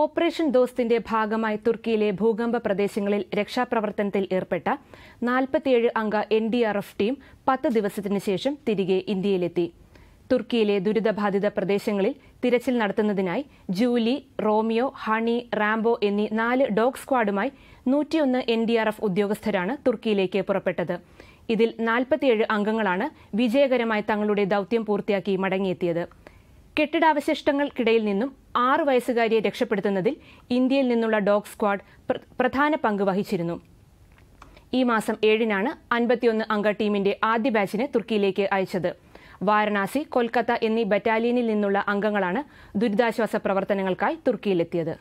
operation ദോസ്തിന്റെ ഭാഗമായി തുർക്കിയിലെ ഭൂകമ്പ പ്രദേശങ്ങളിൽ രക്ഷാപ്രവർത്തനത്തിൽ ഏർപ്പെട്ട നാൽപ്പത്തിയേഴ് അംഗ N D R F team പത്ത് ദിവസത്തിനു ശേഷം തിരികെ ഇന്ത്യയിലെത്തി തുർക്കിയിലെ ദുരിതബാധിത പ്രദേശങ്ങളിൽ തിരച്ചിൽ നടത്തുന്നതിനായി ജൂലി റോമിയോ ഹണി റാംബോ എന്നീ നാല് ഡോഗ് സ്ക്വാഡുമായി നൂറ്റിയൊന്ന് എൻ ഡി ആർ എഫ് ഉദ്യോഗസ്ഥരാണ് തുർക്കിയിലേക്ക് പുറപ്പെട്ടത് ഇതിൽ നാൽപ്പത്തിയേഴ് അംഗങ്ങളാണ് വിജയകരമായി തങ്ങളുടെ ദൌത്യം പൂർത്തിയാക്കി മടങ്ങിയെത്തിയത് കെട്ടിടാവശിഷ്ടങ്ങൾക്കിടയിൽ നിന്നും ആറു വയസ്സുകാരിയെ രക്ഷപ്പെടുത്തുന്നതിൽ ഇന്ത്യയിൽ നിന്നുള്ള ഡോഗ് സ്ക്വാഡ് പ്രധാന പങ്ക് വഹിച്ചിരുന്നു ഈ മാസം ഏഴിനാണ് അൻപത്തിയൊന്ന് അംഗ ടീമിന്റെ ആദ്യ ബാച്ചിനെ തുർക്കിയിലേക്ക് അയച്ചത് വാരണാസി കൊൽക്കത്ത എന്നീ ബറ്റാലിയനിൽ നിന്നുള്ള അംഗങ്ങളാണ് ദുരിതാശ്വാസ പ്രവർത്തനങ്ങൾക്കായി തുർക്കിയിലെത്തിയത്